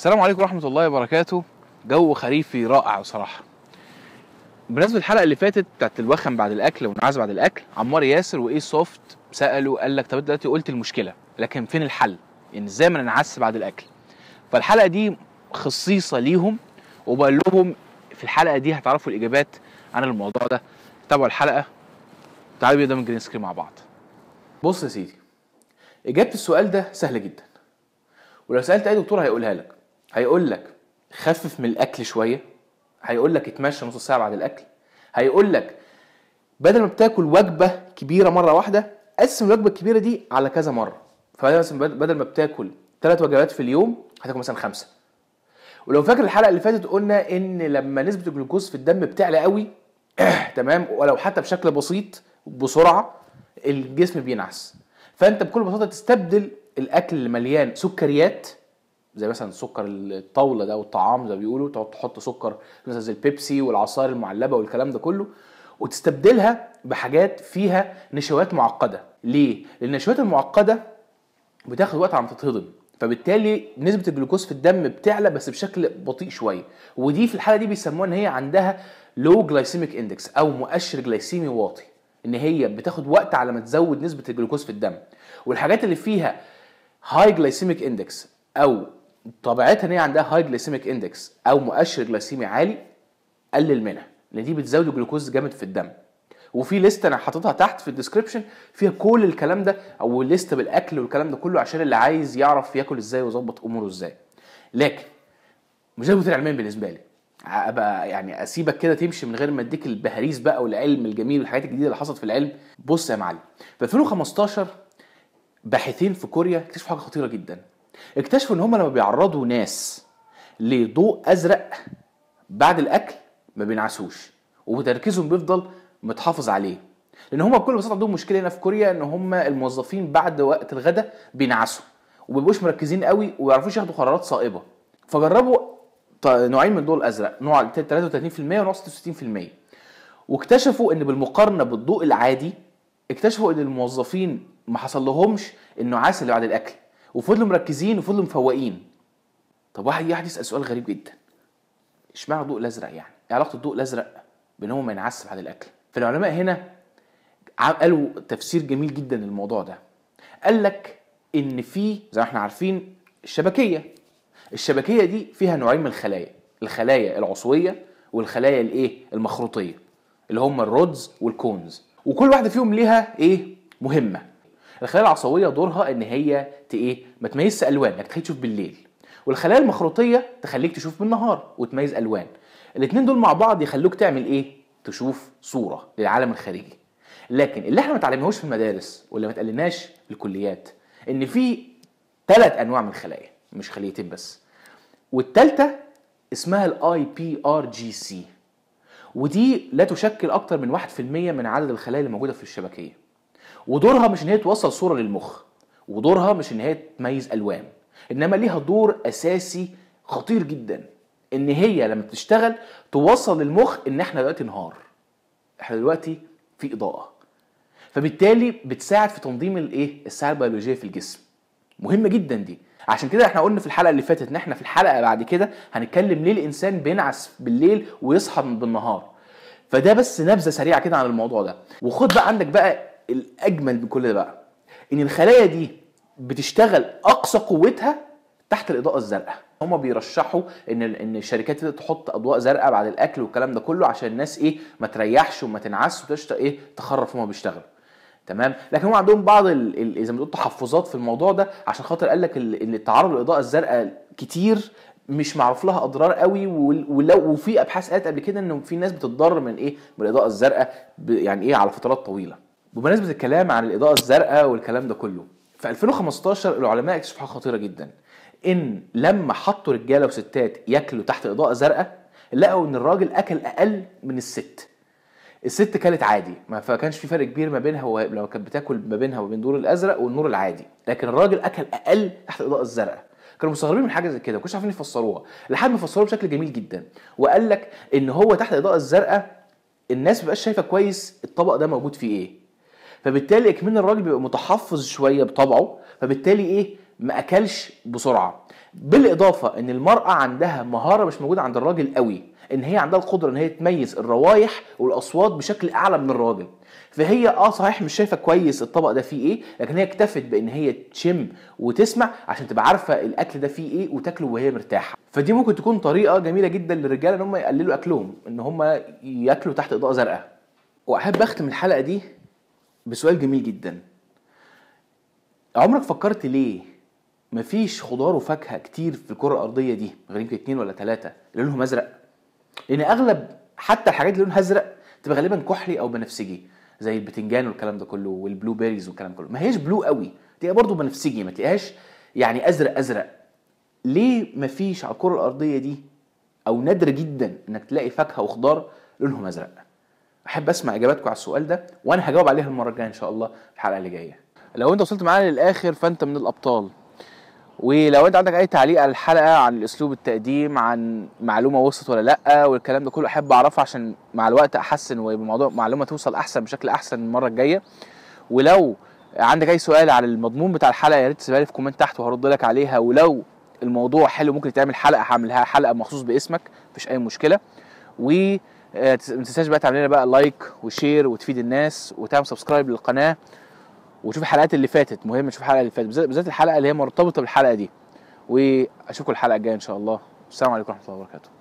السلام عليكم ورحمة الله وبركاته جو خريفي رائع بصراحة بالنسبة للحلقة اللي فاتت بتاعت الوخم بعد الأكل والنعاس بعد الأكل عمار ياسر وإيه سوفت سألوا قال لك طب دلوقتي قلت المشكلة لكن فين الحل؟ إن يعني إزاي ما ننعس بعد الأكل؟ فالحلقة دي خصيصة ليهم وبقول لهم في الحلقة دي هتعرفوا الإجابات عن الموضوع ده تابعوا الحلقة تعالوا بينا من جرين سكرين مع بعض بص يا سيدي إجابة السؤال ده سهلة جدا ولو سألت أي دكتور هيقولها لك هيقول لك خفف من الاكل شويه هيقول لك اتمشى نص ساعه بعد الاكل هيقول لك بدل ما بتاكل وجبه كبيره مره واحده قسم الوجبه الكبيره دي على كذا مره فبدل ما بتاكل ثلاث وجبات في اليوم هتاكل مثلا خمسه ولو فاكر الحلقه اللي فاتت قلنا ان لما نسبه الجلوكوز في الدم بتعلى قوي تمام ولو حتى بشكل بسيط بسرعه الجسم بينعس فانت بكل بساطه تستبدل الاكل اللي مليان سكريات زي مثلا سكر الطاوله ده والطعام زي ما بيقولوا تقعد تحط سكر مثلا زي البيبسي والعصائر المعلبه والكلام ده كله وتستبدلها بحاجات فيها نشويات معقده ليه لان النشويات المعقده بتاخد وقت عم تتهضم فبالتالي نسبه الجلوكوز في الدم بتعلى بس بشكل بطيء شويه ودي في الحاله دي بيسموها ان هي عندها لو جلايسيميك اندكس او مؤشر جلايسيمي واطي ان هي بتاخد وقت على ما تزود نسبه الجلوكوز في الدم والحاجات اللي فيها هاي جلايسيميك اندكس او طبيعتها ان هي عندها هاي جليسيميك اندكس او مؤشر جلاسيمي عالي قلل منها لان دي بتزود الجلوكوز جامد في الدم وفي ليست انا حاططها تحت في الديسكربشن فيها كل الكلام ده او ليست بالاكل والكلام ده كله عشان اللي عايز يعرف ياكل ازاي ويظبط اموره ازاي لكن مش ده العلمين بالنسبه لي ابقى يعني اسيبك كده تمشي من غير ما اديك البهاريس بقى والعلم الجميل والحاجات الجديده اللي حصلت في العلم بص يا معلم في 2015 باحثين في كوريا اكتشفوا حاجه خطيره جدا اكتشفوا ان هم لما بيعرضوا ناس لضوء ازرق بعد الاكل ما بينعسوش وتركيزهم بيفضل متحافظ عليه لان هم بكل بساطه عندهم مشكله هنا في كوريا ان هم الموظفين بعد وقت الغداء بينعسوا ومبيبقوش مركزين قوي وما ياخدوا قرارات صائبه فجربوا نوعين من الضوء الازرق نوع 33% ونوع 66% واكتشفوا ان بالمقارنه بالضوء العادي اكتشفوا ان الموظفين ما حصل لهمش النعاس اللي بعد الاكل وفضلوا مركزين وفضلوا مفوقين طب واحد يحدث يسال سؤال غريب جدا اشمعنى الضوء الازرق يعني ايه علاقه الضوء الازرق بان هو ما ينعس بعد الاكل فالعلماء هنا قالوا تفسير جميل جدا للموضوع ده قال لك ان في زي ما احنا عارفين الشبكيه الشبكيه دي فيها نوعين من الخلايا الخلايا العصويه والخلايا الايه المخروطيه اللي هم الرودز والكونز وكل واحده فيهم ليها ايه مهمه الخلايا العصبيه دورها ان هي ايه ما تميزش الوان انك تخليك تشوف بالليل والخلايا المخروطيه تخليك تشوف بالنهار وتميز الوان الاثنين دول مع بعض يخلوك تعمل ايه تشوف صوره للعالم الخارجي لكن اللي احنا ما اتعلمناهوش في المدارس واللي ما اتقالناش في الكليات ان في ثلاث انواع من الخلايا مش خليتين بس والثالثه اسمها الاي بي ار جي سي ودي لا تشكل اكتر من 1% من عدد الخلايا اللي موجوده في الشبكيه ودورها مش ان هي توصل صوره للمخ ودورها مش ان هي تميز الوان انما ليها دور اساسي خطير جدا ان هي لما بتشتغل توصل للمخ ان احنا دلوقتي نهار احنا دلوقتي في اضاءه فبالتالي بتساعد في تنظيم الايه الساعه البيولوجيه في الجسم مهمه جدا دي عشان كده احنا قلنا في الحلقه اللي فاتت ان احنا في الحلقه بعد كده هنتكلم ليه الانسان بينعس بالليل ويصحى بالنهار فده بس نبذه سريعه كده عن الموضوع ده وخد بقى عندك بقى الاجمل بكل ده بقى ان الخلايا دي بتشتغل اقصى قوتها تحت الاضاءه الزرقاء هما بيرشحوا ان ان الشركات تحط اضواء زرقاء بعد الاكل والكلام ده كله عشان الناس ايه ما تريحش وما تنعس وتشتا ايه تخرف وما بيشتغلوا تمام لكن هم عندهم بعض زي ما تقول تحفظات في الموضوع ده عشان خاطر قال لك ان التعرض للاضاءه الزرقاء كتير مش معروف لها اضرار قوي ولو وفي ابحاث قالت قبل كده ان في ناس بتتضرر من ايه من الاضاءه الزرقاء يعني ايه على فترات طويله بمناسبه الكلام عن الاضاءه الزرقاء والكلام ده كله في 2015 العلماء اكتشفوا حاجه خطيره جدا ان لما حطوا رجاله وستات ياكلوا تحت اضاءه زرقاء لقوا ان الراجل اكل اقل من الست الست كانت عادي ما فكانش في فرق كبير ما بينها و... كانت بتاكل ما بينها وبين النور الازرق والنور العادي لكن الراجل اكل اقل تحت الاضاءه الزرقاء كانوا مستغربين من حاجه زي كده ما عارفين يفسروها لحد ما فسروها بشكل جميل جدا وقال لك ان هو تحت الاضاءه الزرقاء الناس ما شايفه كويس الطبق ده موجود فيه ايه فبالتالي اكمن الراجل بيبقى متحفظ شويه بطبعه فبالتالي ايه ما اكلش بسرعه بالاضافه ان المراه عندها مهاره مش موجوده عند الراجل قوي ان هي عندها القدره ان هي تميز الروايح والاصوات بشكل اعلى من الراجل فهي اه صحيح مش شايفه كويس الطبق ده فيه ايه لكن هي اكتفت بان هي تشم وتسمع عشان تبقى عارفه الاكل ده فيه ايه وتاكله وهي مرتاحه فدي ممكن تكون طريقه جميله جدا للرجاله ان هم يقللوا اكلهم ان هم ياكلوا تحت اضاءه زرقاء واحب اختم الحلقه دي بسؤال جميل جدا عمرك فكرت ليه مفيش خضار وفاكهه كتير في الكره الارضيه دي غير يمكن اتنين ولا تلاته اللي لونهم ازرق لان اغلب حتى الحاجات اللي لونها ازرق تبقى غالبا كحلي او بنفسجي زي البتنجان والكلام ده كله والبلو بيريز والكلام كله ما هيش بلو قوي تلاقيها برضه بنفسجي ما تلاقيهاش يعني ازرق ازرق ليه مفيش على الكره الارضيه دي او نادر جدا انك تلاقي فاكهه وخضار لونهم ازرق احب اسمع اجاباتكم على السؤال ده وانا هجاوب عليها المره الجايه ان شاء الله في الحلقه اللي جايه لو انت وصلت معانا للاخر فانت من الابطال ولو انت عندك اي تعليق على الحلقه عن اسلوب التقديم عن معلومه وصلت ولا لا والكلام ده كله احب اعرفه عشان مع الوقت احسن ويبقى الموضوع معلومه توصل احسن بشكل احسن المره الجايه ولو عندك اي سؤال على المضمون بتاع الحلقه يا ريت تسيبها لي في كومنت تحت وهرد لك عليها ولو الموضوع حلو ممكن تعمل حلقه هعملها حلقه مخصوص باسمك مفيش اي مشكله و آه، ما تنساش بقى تعمل لنا بقى لايك وشير وتفيد الناس وتعمل سبسكرايب للقناه وشوف الحلقات اللي فاتت مهم تشوف الحلقه اللي فاتت بالذات الحلقه اللي هي مرتبطه بالحلقه دي واشوفكم الحلقه الجايه ان شاء الله السلام عليكم ورحمه الله وبركاته